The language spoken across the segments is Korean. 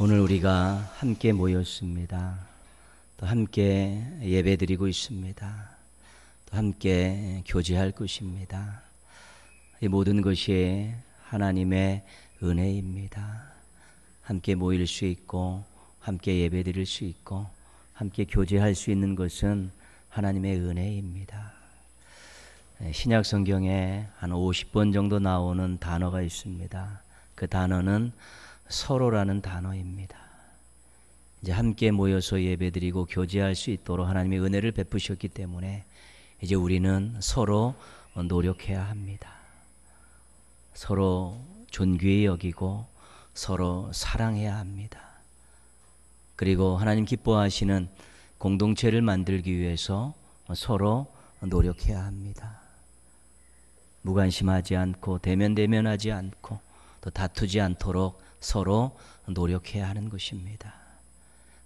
오늘 우리가 함께 모였습니다. 또 함께 예배드리고 있습니다. 또 함께 교제할 것입니다. 이 모든 것이 하나님의 은혜입니다. 함께 모일 수 있고 함께 예배드릴 수 있고 함께 교제할 수 있는 것은 하나님의 은혜입니다. 신약 성경에 한 50번 정도 나오는 단어가 있습니다. 그 단어는 서로라는 단어입니다. 이제 함께 모여서 예배드리고 교제할 수 있도록 하나님의 은혜를 베푸셨기 때문에 이제 우리는 서로 노력해야 합니다. 서로 존귀히 여기고 서로 사랑해야 합니다. 그리고 하나님 기뻐하시는 공동체를 만들기 위해서 서로 노력해야 합니다. 무관심하지 않고 대면대면하지 않고 또 다투지 않도록 서로 노력해야 하는 것입니다.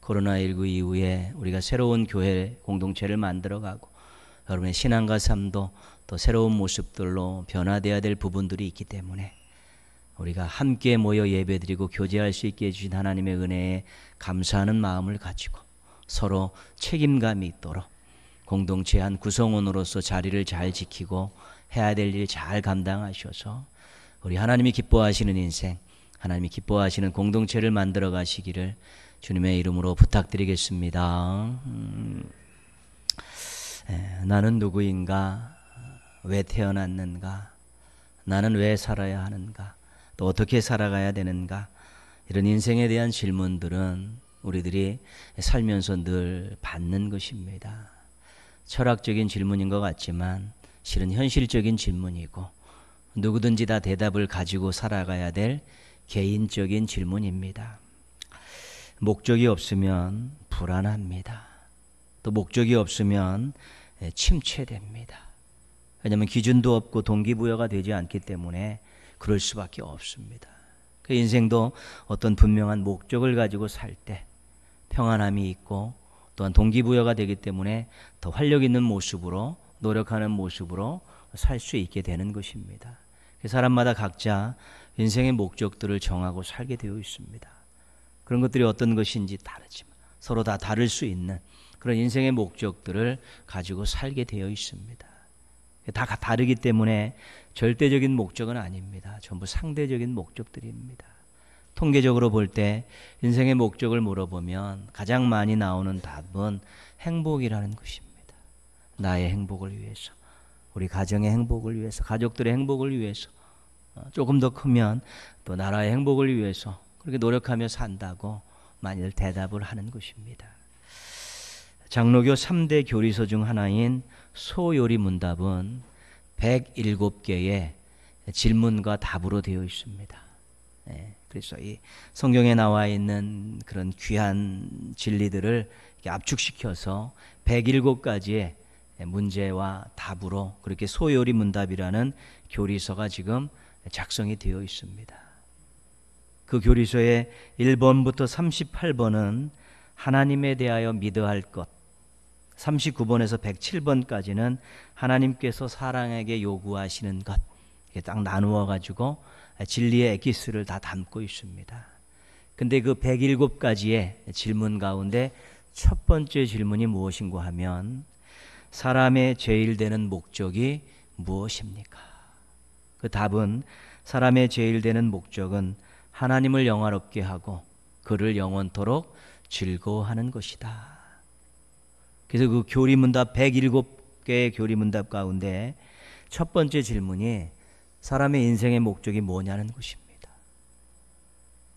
코로나19 이후에 우리가 새로운 교회 공동체를 만들어가고 여러분의 신앙과 삶도 또 새로운 모습들로 변화되어야 될 부분들이 있기 때문에 우리가 함께 모여 예배드리고 교제할 수 있게 해주신 하나님의 은혜에 감사하는 마음을 가지고 서로 책임감이 있도록 공동체 한 구성원으로서 자리를 잘 지키고 해야 될 일 잘 감당하셔서 우리 하나님이 기뻐하시는 인생 하나님이 기뻐하시는 공동체를 만들어 가시기를 주님의 이름으로 부탁드리겠습니다. 음. 나는 누구인가? 왜 태어났는가? 나는 왜 살아야 하는가? 또 어떻게 살아가야 되는가? 이런 인생에 대한 질문들은 우리들이 살면서 늘 받는 것입니다. 철학적인 질문인 것 같지만 실은 현실적인 질문이고 누구든지 다 대답을 가지고 살아가야 될 개인적인 질문입니다. 목적이 없으면 불안합니다. 또 목적이 없으면 침체됩니다. 왜냐하면 기준도 없고 동기부여가 되지 않기 때문에 그럴 수밖에 없습니다. 그 인생도 어떤 분명한 목적을 가지고 살 때 평안함이 있고 또한 동기부여가 되기 때문에 더 활력 있는 모습으로 노력하는 모습으로 살 수 있게 되는 것입니다. 그 사람마다 각자 인생의 목적들을 정하고 살게 되어 있습니다. 그런 것들이 어떤 것인지 다르지만 서로 다 다를 수 있는 그런 인생의 목적들을 가지고 살게 되어 있습니다. 다 다르기 때문에 절대적인 목적은 아닙니다. 전부 상대적인 목적들입니다. 통계적으로 볼 때 인생의 목적을 물어보면 가장 많이 나오는 답은 행복이라는 것입니다. 나의 행복을 위해서, 우리 가정의 행복을 위해서, 가족들의 행복을 위해서, 어, 조금 더 크면 또 나라의 행복을 위해서 그렇게 노력하며 산다고 만일 대답을 하는 것입니다. 장로교 3대 교리서 중 하나인 소요리 문답은 107개의 질문과 답으로 되어 있습니다. 예, 그래서 이 성경에 나와 있는 그런 귀한 진리들을 압축시켜서 107가지의 문제와 답으로 그렇게 소요리 문답이라는 교리서가 지금 작성이 되어 있습니다. 그 교리서의 1번부터 38번은 하나님에 대하여 믿어야 할 것, 39번에서 107번까지는 하나님께서 사랑에게 요구하시는 것, 이게 딱 나누어 가지고 진리의 에기스를 다 담고 있습니다. 근데 그 107가지의 질문 가운데 첫 번째 질문이 무엇인고 하면 사람의 제일 되는 목적이 무엇입니까? 그 답은 사람의 제일 되는 목적은 하나님을 영화롭게 하고 그를 영원토록 즐거워하는 것이다. 그래서 그 교리문답 107개의 교리문답 가운데 첫 번째 질문이 사람의 인생의 목적이 뭐냐는 것입니다.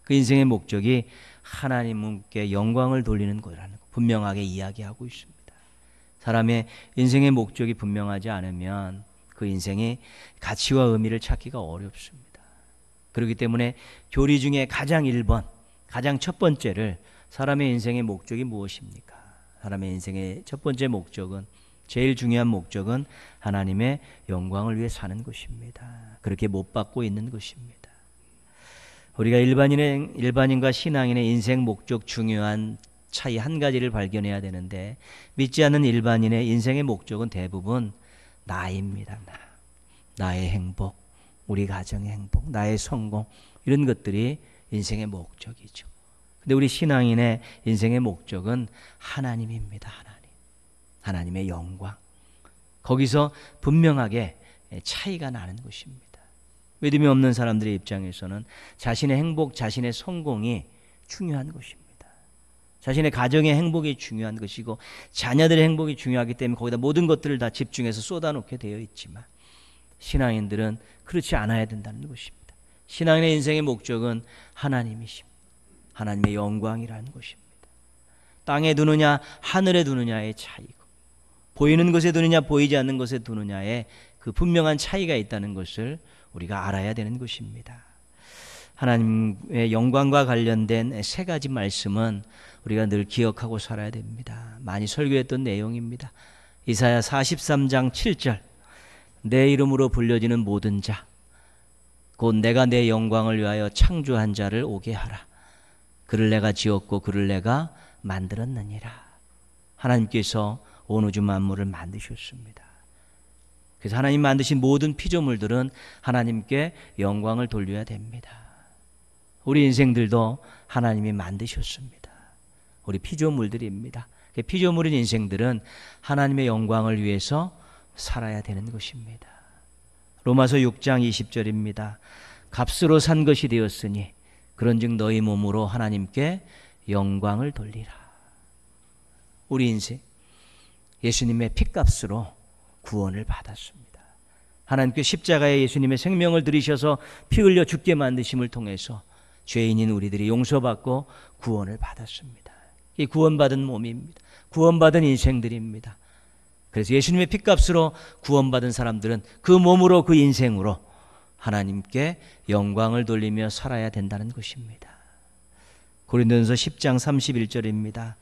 그 인생의 목적이 하나님께 영광을 돌리는 거라는 거 분명하게 이야기하고 있습니다. 사람의 인생의 목적이 분명하지 않으면 그 인생의 가치와 의미를 찾기가 어렵습니다. 그렇기 때문에 교리 중에 가장 1번, 가장 첫 번째를 사람의 인생의 목적이 무엇입니까? 사람의 인생의 첫 번째 목적은 제일 중요한 목적은 하나님의 영광을 위해 사는 것입니다. 그렇게 못 받고 있는 것입니다. 우리가 일반인 일반인과 신앙인의 인생 목적 중요한 차이 한 가지를 발견해야 되는데 믿지 않는 일반인의 인생의 목적은 대부분 나입니다. 나. 나의 행복, 우리 가정의 행복, 나의 성공 이런 것들이 인생의 목적이죠. 근데 우리 신앙인의 인생의 목적은 하나님입니다. 하나님. 하나님의 영광. 거기서 분명하게 차이가 나는 것입니다. 믿음이 없는 사람들의 입장에서는 자신의 행복, 자신의 성공이 중요한 것입니다. 자신의 가정의 행복이 중요한 것이고 자녀들의 행복이 중요하기 때문에 거기다 모든 것들을 다 집중해서 쏟아놓게 되어 있지만 신앙인들은 그렇지 않아야 된다는 것입니다. 신앙인의 인생의 목적은 하나님이십니다. 하나님의 영광이라는 것입니다. 땅에 두느냐 하늘에 두느냐의 차이고 보이는 것에 두느냐 보이지 않는 것에 두느냐의 그 분명한 차이가 있다는 것을 우리가 알아야 되는 것입니다. 하나님의 영광과 관련된 세 가지 말씀은 우리가 늘 기억하고 살아야 됩니다. 많이 설교했던 내용입니다. 이사야 43장 7절. 내 이름으로 불려지는 모든 자. 곧 내가 내 영광을 위하여 창조한 자를 오게 하라. 그를 내가 지었고 그를 내가 만들었느니라. 하나님께서 온 우주 만물을 만드셨습니다. 그래서 하나님 만드신 모든 피조물들은 하나님께 영광을 돌려야 됩니다. 우리 인생들도 하나님이 만드셨습니다. 우리 피조물들입니다. 그 피조물인 인생들은 하나님의 영광을 위해서 살아야 되는 것입니다. 로마서 6장 20절입니다. 값으로 산 것이 되었으니 그런즉 너희 몸으로 하나님께 영광을 돌리라. 우리 인생 예수님의 피값으로 구원을 받았습니다. 하나님께 십자가에 예수님의 생명을 들이셔서 피 흘려 죽게 만드심을 통해서 죄인인 우리들이 용서받고 구원을 받았습니다. 이 구원받은 몸입니다. 구원받은 인생들입니다. 그래서 예수님의 핏값으로 구원받은 사람들은 그 몸으로 그 인생으로 하나님께 영광을 돌리며 살아야 된다는 것입니다. 고린도전서 10장 31절입니다.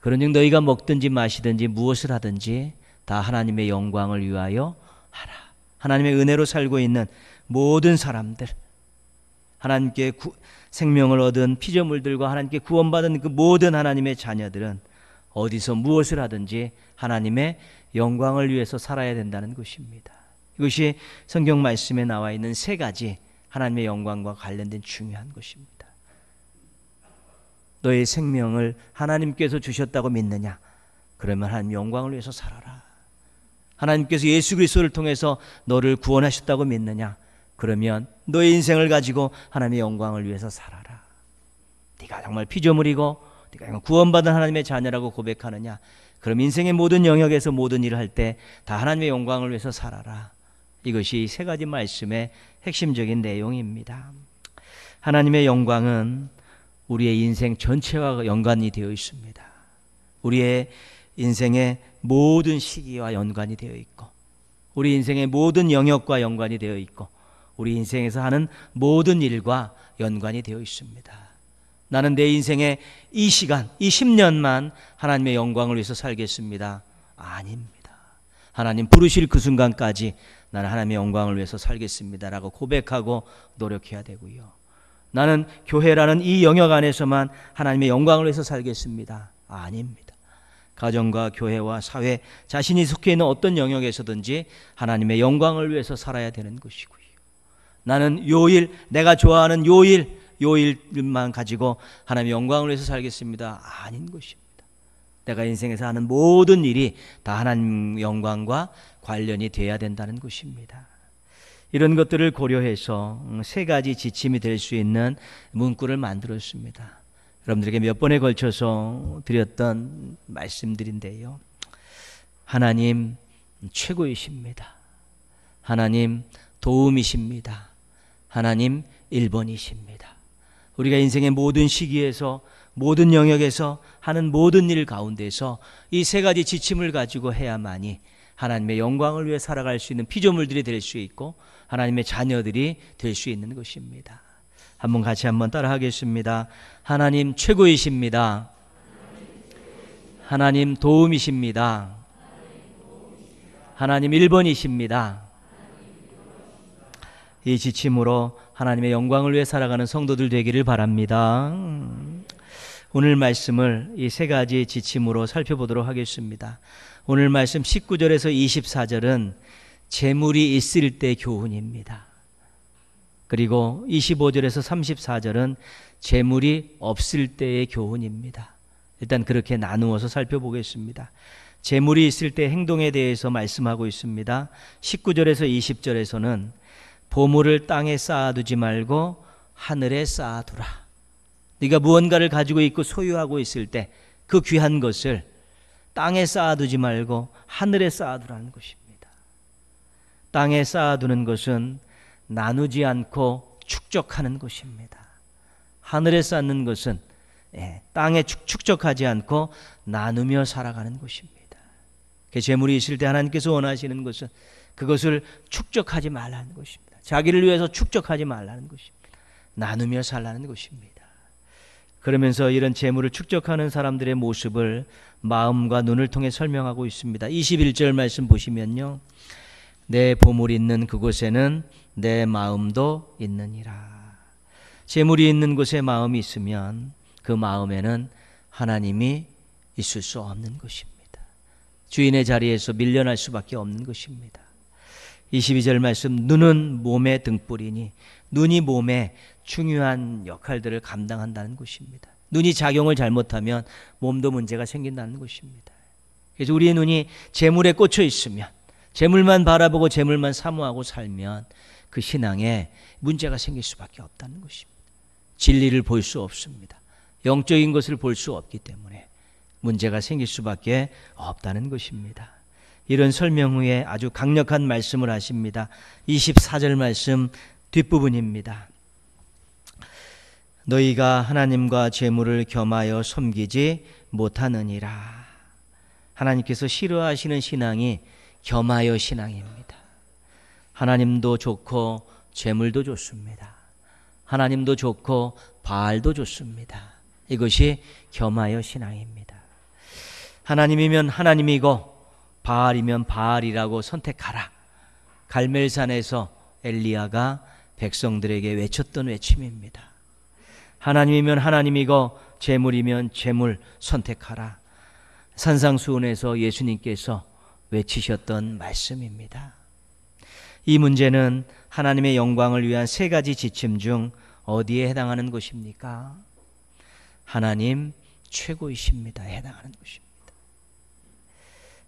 그런즉 너희가 먹든지 마시든지 무엇을 하든지 다 하나님의 영광을 위하여 하라. 하나님의 은혜로 살고 있는 모든 사람들 하나님께 구, 생명을 얻은 피조물들과 하나님께 구원받은 그 모든 하나님의 자녀들은 어디서 무엇을 하든지 하나님의 영광을 위해서 살아야 된다는 것입니다. 이것이 성경 말씀에 나와 있는 세 가지 하나님의 영광과 관련된 중요한 것입니다. 너의 생명을 하나님께서 주셨다고 믿느냐? 그러면 하나님 영광을 위해서 살아라. 하나님께서 예수 그리스도를 통해서 너를 구원하셨다고 믿느냐? 그러면 너의 인생을 가지고 하나님의 영광을 위해서 살아라. 네가 정말 피조물이고 네가 정말 구원받은 하나님의 자녀라고 고백하느냐? 그럼 인생의 모든 영역에서 모든 일을 할 때 다 하나님의 영광을 위해서 살아라. 이것이 세 가지 말씀의 핵심적인 내용입니다. 하나님의 영광은 우리의 인생 전체와 연관이 되어 있습니다. 우리의 인생의 모든 시기와 연관이 되어 있고, 우리 인생의 모든 영역과 연관이 되어 있고, 우리 인생에서 하는 모든 일과 연관이 되어 있습니다. 나는 내 인생의 이 시간, 이 10년만 하나님의 영광을 위해서 살겠습니다. 아닙니다. 하나님 부르실 그 순간까지 나는 하나님의 영광을 위해서 살겠습니다라고 고백하고 노력해야 되고요. 나는 교회라는 이 영역 안에서만 하나님의 영광을 위해서 살겠습니다. 아닙니다. 가정과 교회와 사회, 자신이 속해 있는 어떤 영역에서든지 하나님의 영광을 위해서 살아야 되는 것이고요. 나는 요일, 내가 좋아하는 요일, 요일만 가지고 하나님의 영광을 위해서 살겠습니다. 아닌 것입니다. 내가 인생에서 하는 모든 일이 다 하나님 영광과 관련이 돼야 된다는 것입니다. 이런 것들을 고려해서 음, 세 가지 지침이 될 수 있는 문구를 만들었습니다. 여러분들에게 몇 번에 걸쳐서 드렸던 말씀들인데요. 하나님 최고이십니다. 하나님 도움이십니다. 하나님 1번이십니다. 우리가 인생의 모든 시기에서 모든 영역에서 하는 모든 일 가운데서 이 세 가지 지침을 가지고 해야만이 하나님의 영광을 위해 살아갈 수 있는 피조물들이 될 수 있고 하나님의 자녀들이 될 수 있는 것입니다. 한번 같이 한번 따라하겠습니다. 하나님 최고이십니다. 하나님 도움이십니다. 하나님 1번이십니다. 이 지침으로 하나님의 영광을 위해 살아가는 성도들 되기를 바랍니다. 오늘 말씀을 이 세 가지 지침으로 살펴보도록 하겠습니다. 오늘 말씀 19절에서 24절은 재물이 있을 때 교훈입니다. 그리고 25절에서 34절은 재물이 없을 때의 교훈입니다. 일단 그렇게 나누어서 살펴보겠습니다. 재물이 있을 때 행동에 대해서 말씀하고 있습니다. 19절에서 20절에서는 보물을 땅에 쌓아두지 말고 하늘에 쌓아두라. 네가 무언가를 가지고 있고 소유하고 있을 때 그 귀한 것을 땅에 쌓아두지 말고 하늘에 쌓아두라는 것입니다. 땅에 쌓아두는 것은 나누지 않고 축적하는 것입니다. 하늘에 쌓는 것은 예, 땅에 축적하지 않고 나누며 살아가는 것입니다. 그 재물이 있을 때 하나님께서 원하시는 것은 그것을 축적하지 말라는 것입니다. 자기를 위해서 축적하지 말라는 것입니다. 나누며 살라는 것입니다. 그러면서 이런 재물을 축적하는 사람들의 모습을 마음과 눈을 통해 설명하고 있습니다. 21절 말씀 보시면요. 내 보물 있는 그곳에는 내 마음도 있느니라. 재물이 있는 곳에 마음이 있으면 그 마음에는 하나님이 있을 수 없는 것입니다. 주인의 자리에서 밀려날 수밖에 없는 것입니다. 22절 말씀 눈은 몸의 등불이니 눈이 몸에 중요한 역할들을 감당한다는 것입니다. 눈이 작용을 잘못하면 몸도 문제가 생긴다는 것입니다. 그래서 우리의 눈이 재물에 꽂혀 있으면 재물만 바라보고 재물만 사모하고 살면 그 신앙에 문제가 생길 수밖에 없다는 것입니다. 진리를 볼 수 없습니다. 영적인 것을 볼 수 없기 때문에 문제가 생길 수밖에 없다는 것입니다. 이런 설명 후에 아주 강력한 말씀을 하십니다. 24절 말씀 뒷부분입니다. 너희가 하나님과 재물을 겸하여 섬기지 못하느니라. 하나님께서 싫어하시는 신앙이 겸하여 신앙입니다. 하나님도 좋고 재물도 좋습니다. 하나님도 좋고 바알도 좋습니다. 이것이 겸하여 신앙입니다. 하나님이면 하나님이고 바알이면 바알이라고 선택하라. 갈멜산에서 엘리야가 백성들에게 외쳤던 외침입니다. 하나님이면 하나님이고 재물이면 재물 선택하라. 산상수훈에서 예수님께서 외치셨던 말씀입니다. 이 문제는 하나님의 영광을 위한 세 가지 지침 중 어디에 해당하는 것입니까? 하나님 최고이십니다. 해당하는 것입니다.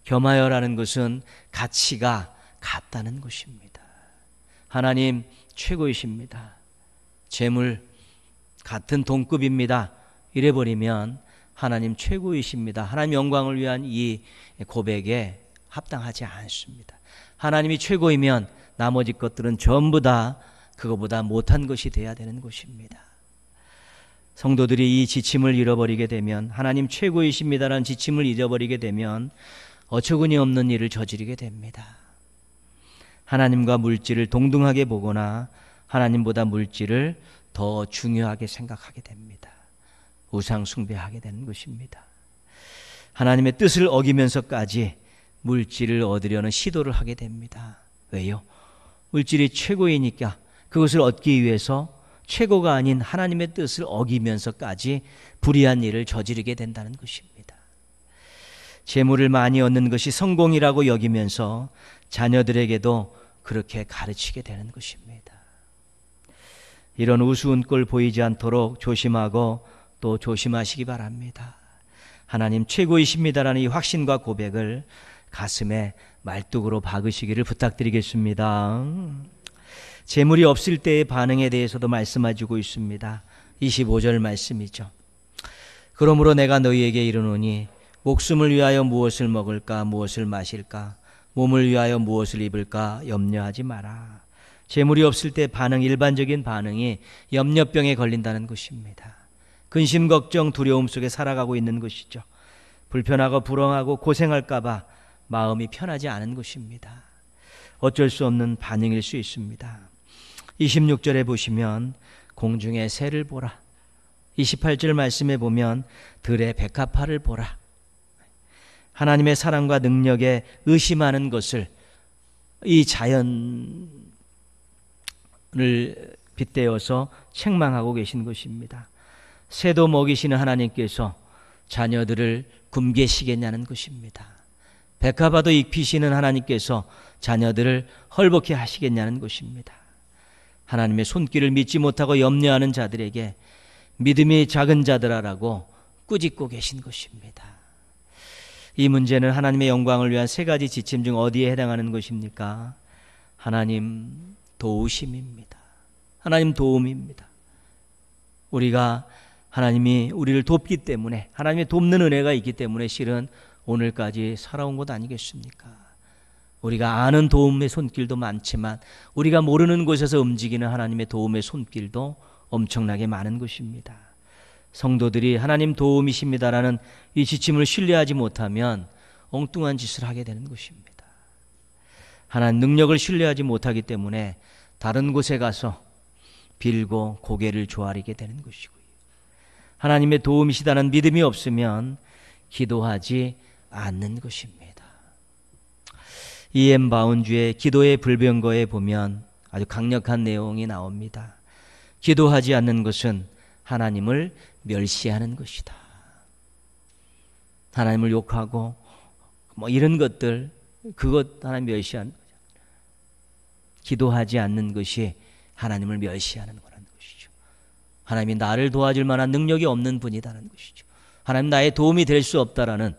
겸하여라는 것은 가치가 같다는 것입니다. 하나님 최고이십니다. 재물 같은 동급입니다. 이래버리면 하나님 최고이십니다. 하나님 영광을 위한 이 고백에 합당하지 않습니다. 하나님이 최고이면 나머지 것들은 전부 다 그거보다 못한 것이 돼야 되는 것입니다. 성도들이 이 지침을 잃어버리게 되면 하나님 최고이십니다라는 지침을 잊어버리게 되면 어처구니 없는 일을 저지르게 됩니다. 하나님과 물질을 동등하게 보거나 하나님보다 물질을 더 중요하게 생각하게 됩니다. 우상 숭배하게 되는 것입니다. 하나님의 뜻을 어기면서까지 물질을 얻으려는 시도를 하게 됩니다. 왜요? 물질이 최고이니까 그것을 얻기 위해서 최고가 아닌 하나님의 뜻을 어기면서까지 불의한 일을 저지르게 된다는 것입니다. 재물을 많이 얻는 것이 성공이라고 여기면서 자녀들에게도 그렇게 가르치게 되는 것입니다. 이런 우스운 꼴 보이지 않도록 조심하고 또 조심하시기 바랍니다. 하나님 최고이십니다라는 이 확신과 고백을 가슴에 말뚝으로 박으시기를 부탁드리겠습니다. 재물이 없을 때의 반응에 대해서도 말씀하시고 있습니다. 25절 말씀이죠. 그러므로 내가 너희에게 이르노니 목숨을 위하여 무엇을 먹을까, 무엇을 마실까, 몸을 위하여 무엇을 입을까 염려하지 마라. 재물이 없을 때 반응, 일반적인 반응이 염려병에 걸린다는 것입니다. 근심, 걱정, 두려움 속에 살아가고 있는 것이죠. 불편하고 불엉하고 고생할까봐 마음이 편하지 않은 것입니다. 어쩔 수 없는 반응일 수 있습니다. 26절에 보시면 공중의 새를 보라. 28절 말씀에 보면 들의 백합화를 보라. 하나님의 사랑과 능력에 의심하는 것을 이 자연을 빗대어서 책망하고 계신 것입니다. 새도 먹이시는 하나님께서 자녀들을 굶기시겠냐는 것입니다. 백합화도 익히시는 하나님께서 자녀들을 헐벗게 하시겠냐는 것입니다. 하나님의 손길을 믿지 못하고 염려하는 자들에게 믿음이 작은 자들아라고 꾸짖고 계신 것입니다. 이 문제는 하나님의 영광을 위한 세 가지 지침 중 어디에 해당하는 것입니까? 하나님 도우심입니다. 하나님 도움입니다. 우리가 하나님이 우리를 돕기 때문에 하나님의 돕는 은혜가 있기 때문에 실은 오늘까지 살아온 것 아니겠습니까? 우리가 아는 도움의 손길도 많지만 우리가 모르는 곳에서 움직이는 하나님의 도움의 손길도 엄청나게 많은 것입니다. 성도들이 하나님 도움이십니다라는 이 지침을 신뢰하지 못하면 엉뚱한 짓을 하게 되는 것입니다. 하나님 능력을 신뢰하지 못하기 때문에 다른 곳에 가서 빌고 고개를 조아리게 되는 것이고요. 하나님의 도움이시다는 믿음이 없으면 기도하지 않는 것입니다. 이엠 바운주의 기도의 불변거에 보면 아주 강력한 내용이 나옵니다. 기도하지 않는 것은 하나님을 멸시하는 것이다. 하나님을 욕하고 뭐 이런 것들 그것 하나님 멸시하는 거죠. 기도하지 않는 것이 하나님을 멸시하는 거라는 것이죠. 하나님이 나를 도와줄 만한 능력이 없는 분이다라는 것이죠. 하나님 나의 도움이 될 수 없다라는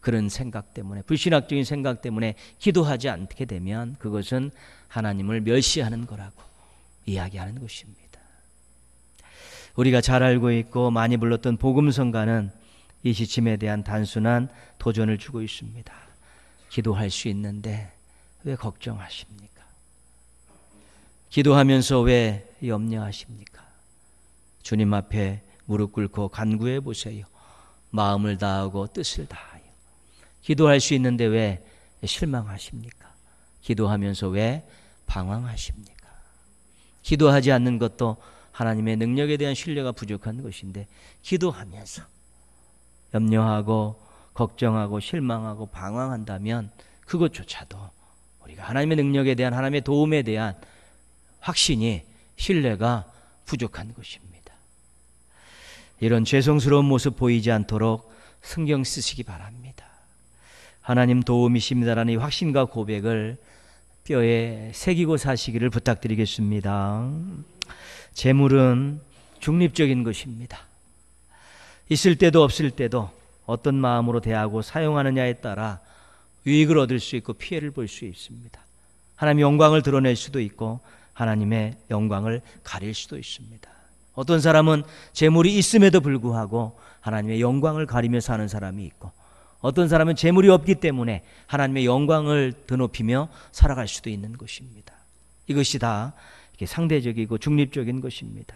그런 생각 때문에 불신학적인 생각 때문에 기도하지 않게 되면 그것은 하나님을 멸시하는 거라고 이야기하는 것입니다. 우리가 잘 알고 있고 많이 불렀던 복음성가는 이시침에 대한 단순한 도전을 주고 있습니다. 기도할 수 있는데 왜 걱정하십니까? 기도하면서 왜 염려하십니까? 주님 앞에 무릎 꿇고 간구해 보세요. 마음을 다하고 뜻을 다하여. 기도할 수 있는데 왜 실망하십니까? 기도하면서 왜 방황하십니까? 기도하지 않는 것도 하나님의 능력에 대한 신뢰가 부족한 것인데 기도하면서 염려하고 걱정하고 실망하고 방황한다면 그것조차도 우리가 하나님의 능력에 대한 하나님의 도움에 대한 확신이 신뢰가 부족한 것입니다. 이런 죄송스러운 모습 보이지 않도록 성경 쓰시기 바랍니다. 하나님 도움이십니다라는 이 확신과 고백을 뼈에 새기고 사시기를 부탁드리겠습니다. 재물은 중립적인 것입니다. 있을 때도 없을 때도 어떤 마음으로 대하고 사용하느냐에 따라 유익을 얻을 수 있고 피해를 볼 수 있습니다. 하나님 영광을 드러낼 수도 있고 하나님의 영광을 가릴 수도 있습니다. 어떤 사람은 재물이 있음에도 불구하고 하나님의 영광을 가리며 사는 사람이 있고 어떤 사람은 재물이 없기 때문에 하나님의 영광을 드높이며 살아갈 수도 있는 것입니다. 이것이 다 이게 상대적이고 중립적인 것입니다.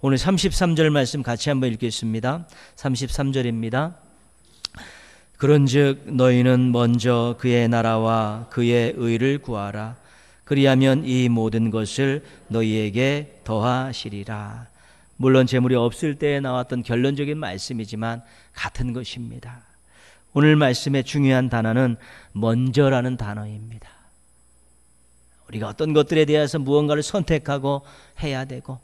오늘 33절 말씀 같이 한번 읽겠습니다. 33절입니다. 그런즉 너희는 먼저 그의 나라와 그의 의를 구하라. 그리하면 이 모든 것을 너희에게 더하시리라. 물론 재물이 없을 때에 나왔던 결론적인 말씀이지만 같은 것입니다. 오늘 말씀의 중요한 단어는 먼저라는 단어입니다. 우리가 어떤 것들에 대해서 무언가를 선택하고 해야 되고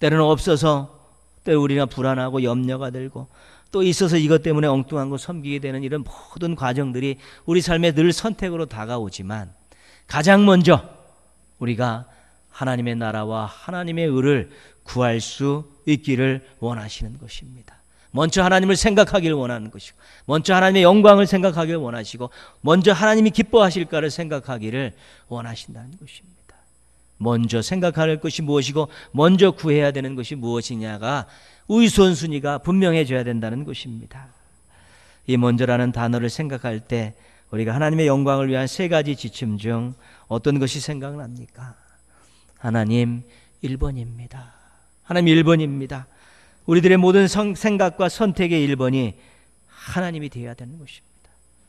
때로는 없어서 때 우리가 불안하고 염려가 들고 또 있어서 이것 때문에 엉뚱한 거 섬기게 되는 이런 모든 과정들이 우리 삶에 늘 선택으로 다가오지만 가장 먼저 우리가 하나님의 나라와 하나님의 의를 구할 수 있기를 원하시는 것입니다. 먼저 하나님을 생각하길 원하는 것이고, 먼저 하나님의 영광을 생각하길 원하시고, 먼저 하나님이 기뻐하실까를 생각하기를 원하신다는 것입니다. 먼저 생각할 것이 무엇이고, 먼저 구해야 되는 것이 무엇이냐가 우선순위가 분명해져야 된다는 것입니다. 이 먼저라는 단어를 생각할 때 우리가 하나님의 영광을 위한 세 가지 지침 중 어떤 것이 생각납니까? 하나님 1번입니다. 하나님 1번입니다. 우리들의 모든 성, 생각과 선택의 1번이 하나님이 되어야 되는 것입니다.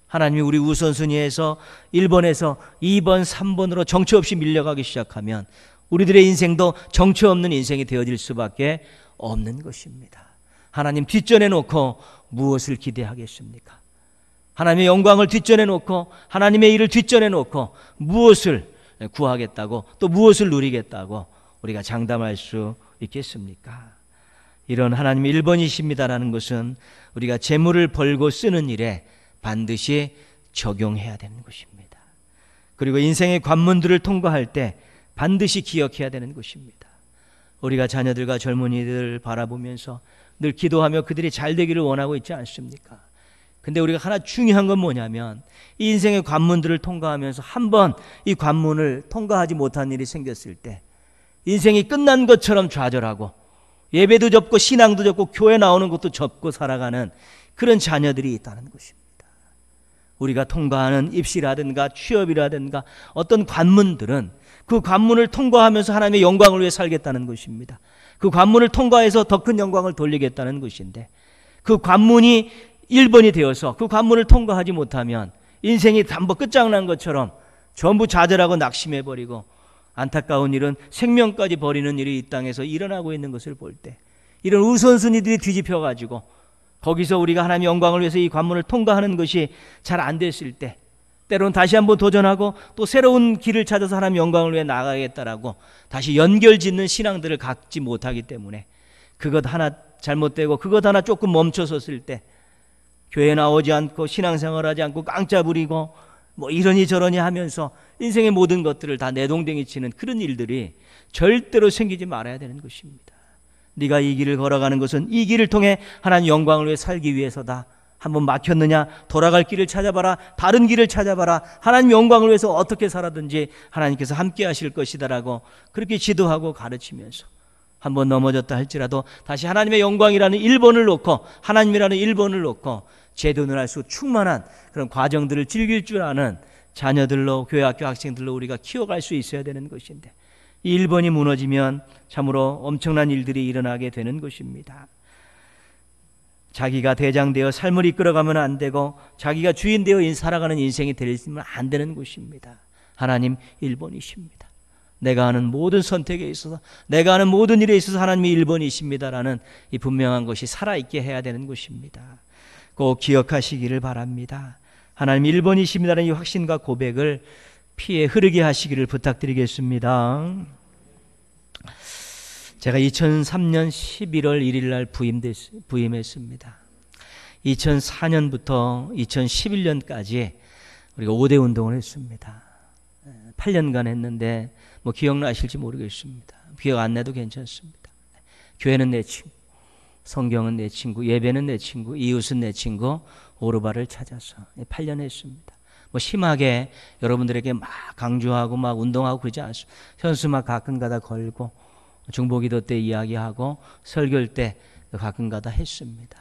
하나님이 우리 우선순위에서 1번에서 2번, 3번으로 정체 없이 밀려가기 시작하면 우리들의 인생도 정체 없는 인생이 되어질 수밖에 없는 것입니다. 하나님 뒷전에 놓고 무엇을 기대하겠습니까? 하나님의 영광을 뒷전에 놓고 하나님의 일을 뒷전에 놓고 무엇을 구하겠다고 또 무엇을 누리겠다고 우리가 장담할 수 있겠습니까? 이런 하나님 1번이십니다라는 것은 우리가 재물을 벌고 쓰는 일에 반드시 적용해야 되는 것입니다. 그리고 인생의 관문들을 통과할 때 반드시 기억해야 되는 것입니다. 우리가 자녀들과 젊은이들을 바라보면서 늘 기도하며 그들이 잘 되기를 원하고 있지 않습니까? 근데 우리가 하나 중요한 건 뭐냐면 이 인생의 관문들을 통과하면서 한 번 이 관문을 통과하지 못한 일이 생겼을 때 인생이 끝난 것처럼 좌절하고 예배도 접고 신앙도 접고 교회 나오는 것도 접고 살아가는 그런 자녀들이 있다는 것입니다. 우리가 통과하는 입시라든가 취업이라든가 어떤 관문들은 그 관문을 통과하면서 하나님의 영광을 위해 살겠다는 것입니다. 그 관문을 통과해서 더 큰 영광을 돌리겠다는 것인데 그 관문이 1번이 되어서 그 관문을 통과하지 못하면 인생이 담보 끝장난 것처럼 전부 좌절하고 낙심해버리고 안타까운 일은 생명까지 버리는 일이 이 땅에서 일어나고 있는 것을 볼 때 이런 우선순위들이 뒤집혀 가지고 거기서 우리가 하나님의 영광을 위해서 이 관문을 통과하는 것이 잘 안 됐을 때 때론 다시 한번 도전하고 또 새로운 길을 찾아서 하나님의 영광을 위해 나가겠다라고 다시 연결 짓는 신앙들을 갖지 못하기 때문에 그것 하나 잘못되고 그것 하나 조금 멈춰섰을 때 교회 나오지 않고 신앙생활하지 않고 깡짜 부리고 뭐 이러니 저러니 하면서 인생의 모든 것들을 다 내동댕이 치는 그런 일들이 절대로 생기지 말아야 되는 것입니다. 네가 이 길을 걸어가는 것은 이 길을 통해 하나님 영광을 위해 살기 위해서다. 한번 막혔느냐? 돌아갈 길을 찾아봐라. 다른 길을 찾아봐라. 하나님 영광을 위해서 어떻게 살아든지 하나님께서 함께 하실 것이다라고 그렇게 지도하고 가르치면서 한번 넘어졌다 할지라도 다시 하나님의 영광이라는 1번을 놓고 하나님이라는 1번을 놓고 제도는할수 충만한 그런 과정들을 즐길 줄 아는 자녀들로 교회 학교 학생들로 우리가 키워갈 수 있어야 되는 것인데 이 일본이 무너지면 참으로 엄청난 일들이 일어나게 되는 것입니다. 자기가 대장되어 삶을 이끌어가면 안 되고 자기가 주인되어 살아가는 인생이 되면 안 되는 것입니다. 하나님 일본이십니다. 내가 하는 모든 선택에 있어서 내가 하는 모든 일에 있어서 하나님이 일본이십니다라는 이 분명한 것이 살아있게 해야 되는 것입니다. 꼭 기억하시기를 바랍니다. 하나님 1번이십니다는 이 확신과 고백을 피해 흐르게 하시기를 부탁드리겠습니다. 제가 2003년 11월 1일 날 부임됐, 부임했습니다. 2004년부터 2011년까지 우리가 5대 운동을 했습니다. 8년간 했는데 뭐 기억나실지 모르겠습니다. 기억 안 나도 괜찮습니다. 교회는 내 친구. 성경은 내 친구, 예배는 내 친구, 이웃은 내 친구, 오르바를 찾아서 8년 예, 했습니다. 뭐 심하게 여러분들에게 막 강조하고 막 운동하고 그러지 않습니다. 현수막 가끔가다 걸고 중보기도 때 이야기하고 설교때 가끔가다 했습니다.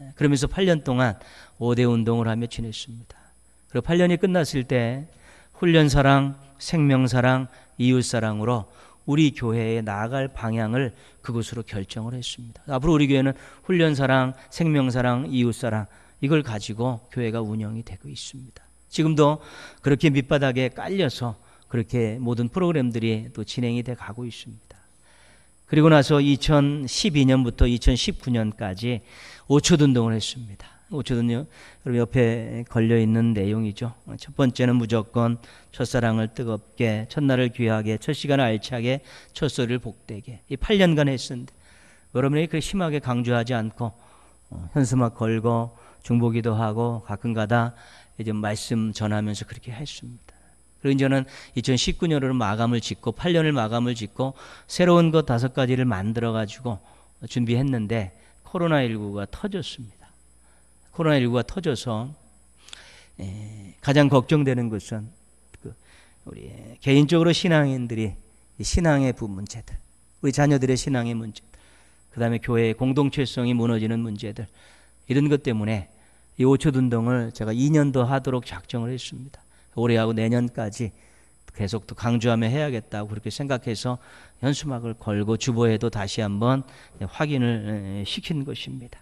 예, 그러면서 8년 동안 5대 운동을 하며 지냈습니다. 그리고 8년이 끝났을 때 훈련사랑, 생명사랑, 이웃사랑으로 우리 교회에 나아갈 방향을 그곳으로 결정을 했습니다. 앞으로 우리 교회는 훈련사랑 생명사랑 이웃사랑 이걸 가지고 교회가 운영이 되고 있습니다. 지금도 그렇게 밑바닥에 깔려서 그렇게 모든 프로그램들이 또 진행이 돼 가고 있습니다. 그리고 나서 2012년부터 2019년까지 5초 운동을 했습니다. 어쨌든요, 여러분 옆에 걸려 있는 내용이죠. 어, 첫 번째는 무조건 첫사랑을 뜨겁게, 첫날을 귀하게, 첫 시간을 알차게, 첫소리를 복되게. 이 8년간 했었는데 여러분이 그 심하게 강조하지 않고 어, 현수막 걸고 중보기도 하고 가끔가다 이제 말씀 전하면서 그렇게 했습니다. 그리고 이제는 2019년으로 마감을 짓고 8년을 마감을 짓고 새로운 것 다섯 가지를 만들어 가지고 준비했는데 코로나19가 터졌습니다. 코로나19가 터져서 예, 가장 걱정되는 것은 그 우리 개인적으로 신앙인들이 신앙의 문제들, 우리 자녀들의 신앙의 문제, 들그 다음에 교회의 공동체성이 무너지는 문제들 이런 것 때문에 이 5초 운동을 제가 2년 도 하도록 작정을 했습니다. 올해하고 내년까지 계속 또 강조하며 해야겠다고 그렇게 생각해서 현수막을 걸고 주보에도 다시 한번 확인을 예, 시킨 것입니다.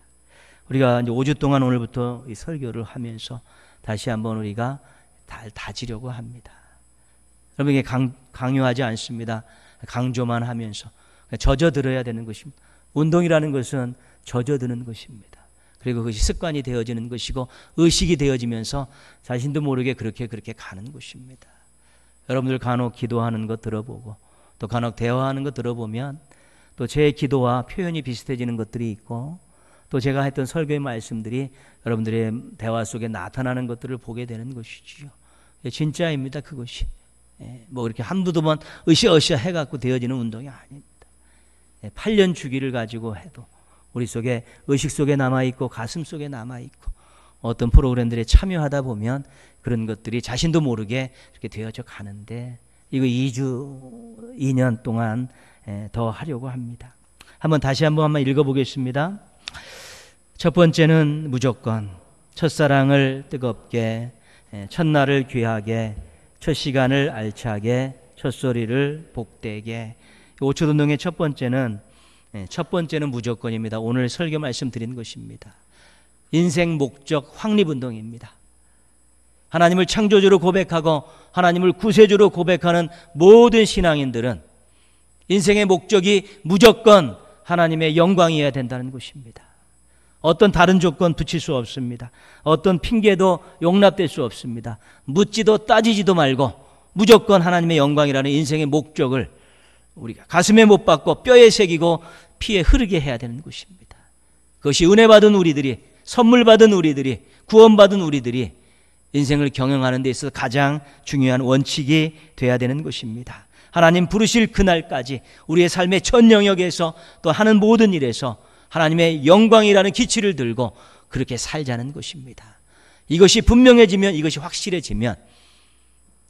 우리가 이제 5주 동안 오늘부터 이 설교를 하면서 다시 한번 우리가 다, 다지려고 합니다. 여러분에게 강, 강요하지 않습니다. 강조만 하면서 젖어 들어야 되는 것입니다. 운동이라는 것은 젖어 드는 것입니다. 그리고 그것이 습관이 되어지는 것이고 의식이 되어지면서 자신도 모르게 그렇게 그렇게 가는 것입니다. 여러분들 간혹 기도하는 것 들어보고 또 간혹 대화하는 것 들어보면 또 제 기도와 표현이 비슷해지는 것들이 있고 또 제가 했던 설교의 말씀들이 여러분들의 대화 속에 나타나는 것들을 보게 되는 것이지요. 예, 진짜입니다. 그것이. 예, 뭐 이렇게 한두 번 으쌰으쌰 해갖고 되어지는 운동이 아닙니다. 8년 예, 주기를 가지고 해도 우리 속에 의식 속에 남아있고 가슴 속에 남아있고 어떤 프로그램들에 참여하다 보면 그런 것들이 자신도 모르게 이렇게 되어져 가는데 이거 2주, 2년 동안 더 하려고 합니다. 한번 다시 한번 한번 읽어보겠습니다. 첫 번째는 무조건 첫사랑을 뜨겁게, 예, 첫날을 귀하게, 첫 시간을 알차게, 첫 소리를 복되게. 오초운동의 첫 번째는 예, 첫 번째는 무조건입니다. 오늘 설교 말씀드린 것입니다. 인생 목적 확립 운동입니다. 하나님을 창조주로 고백하고 하나님을 구세주로 고백하는 모든 신앙인들은 인생의 목적이 무조건 하나님의 영광이어야 된다는 것입니다. 어떤 다른 조건 붙일 수 없습니다. 어떤 핑계도 용납될 수 없습니다. 묻지도 따지지도 말고 무조건 하나님의 영광이라는 인생의 목적을 우리가 가슴에 못 박고 뼈에 새기고 피에 흐르게 해야 되는 것입니다. 그것이 은혜 받은 우리들이 선물 받은 우리들이 구원받은 우리들이 인생을 경영하는 데 있어서 가장 중요한 원칙이 돼야 되는 것입니다. 하나님 부르실 그날까지 우리의 삶의 전 영역에서 또 하는 모든 일에서 하나님의 영광이라는 기치를 들고 그렇게 살자는 것입니다. 이것이 분명해지면 이것이 확실해지면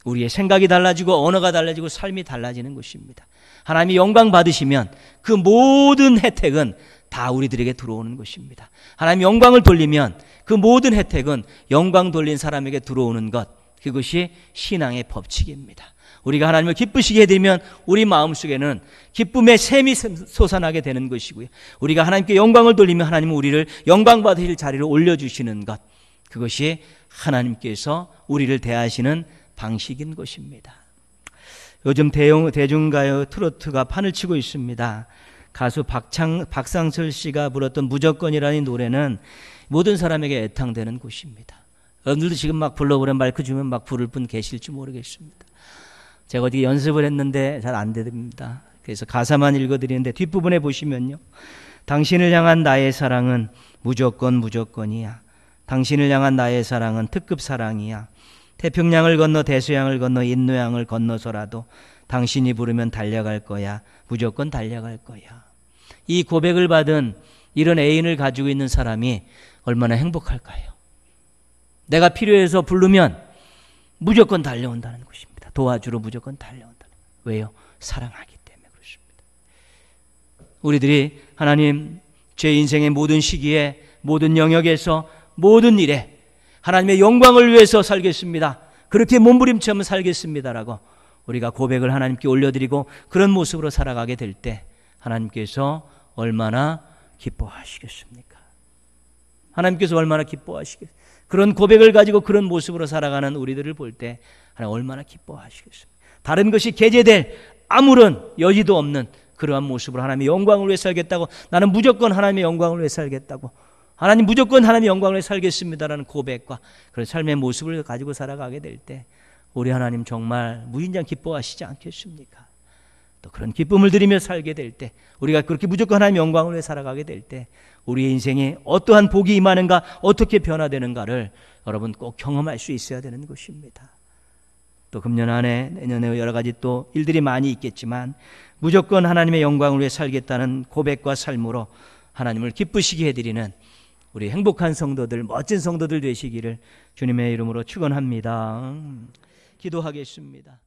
우리의 생각이 달라지고 언어가 달라지고 삶이 달라지는 것입니다. 하나님이 영광 받으시면 그 모든 혜택은 다 우리들에게 들어오는 것입니다. 하나님 영광을 돌리면 그 모든 혜택은 영광 돌린 사람에게 들어오는 것 그것이 신앙의 법칙입니다. 우리가 하나님을 기쁘시게 해드리면 우리 마음속에는 기쁨의 샘이 솟아나게 되는 것이고요. 우리가 하나님께 영광을 돌리면 하나님은 우리를 영광 받으실 자리를 올려주시는 것. 그것이 하나님께서 우리를 대하시는 방식인 것입니다. 요즘 대용, 대중가요 트로트가 판을 치고 있습니다. 가수 박창, 박상철 씨가 불렀던 무조건이라는 노래는 모든 사람에게 애탕되는 곳입니다. 여러분들도 지금 막 불러보는 마이크 주면 막 부를 분 계실지 모르겠습니다. 제가 어디 연습을 했는데 잘안 됩니다. 그래서 가사만 읽어드리는데 뒷부분에 보시면요. 당신을 향한 나의 사랑은 무조건 무조건이야. 당신을 향한 나의 사랑은 특급 사랑이야. 태평양을 건너 대서양을 건너 인도양을 건너서라도 당신이 부르면 달려갈 거야. 무조건 달려갈 거야. 이 고백을 받은 이런 애인을 가지고 있는 사람이 얼마나 행복할까요? 내가 필요해서 부르면 무조건 달려온다는 것입니다. 도와주러 무조건 달려온다는 거예요. 왜요? 사랑하기 때문에 그렇습니다. 우리들이 하나님 제 인생의 모든 시기에 모든 영역에서 모든 일에 하나님의 영광을 위해서 살겠습니다. 그렇게 몸부림치면 살겠습니다라고 우리가 고백을 하나님께 올려드리고 그런 모습으로 살아가게 될 때 하나님께서 얼마나 기뻐하시겠습니까? 하나님께서 얼마나 기뻐하시겠어요. 그런 고백을 가지고 그런 모습으로 살아가는 우리들을 볼 때 하나님 얼마나 기뻐하시겠습니 다른 것이 개재될 아무런 여지도 없는 그러한 모습으로 하나님의 영광을 위해 살겠다고 나는 무조건 하나님의 영광을 위해 살겠다고 하나님 무조건 하나님의 영광을 위해 살겠습니다라는 고백과 그런 삶의 모습을 가지고 살아가게 될 때 우리 하나님 정말 무인장 기뻐하시지 않겠습니까? 또 그런 기쁨을 드리며 살게 될 때, 우리가 그렇게 무조건 하나님의 영광을 위해 살아가게 될 때, 우리의 인생에 어떠한 복이 임하는가, 어떻게 변화되는가를 여러분 꼭 경험할 수 있어야 되는 것입니다. 또 금년 안에 내년에 여러 가지 또 일들이 많이 있겠지만 무조건 하나님의 영광을 위해 살겠다는 고백과 삶으로 하나님을 기쁘시게 해드리는 우리 행복한 성도들, 멋진 성도들 되시기를 주님의 이름으로 축원합니다. 기도하겠습니다.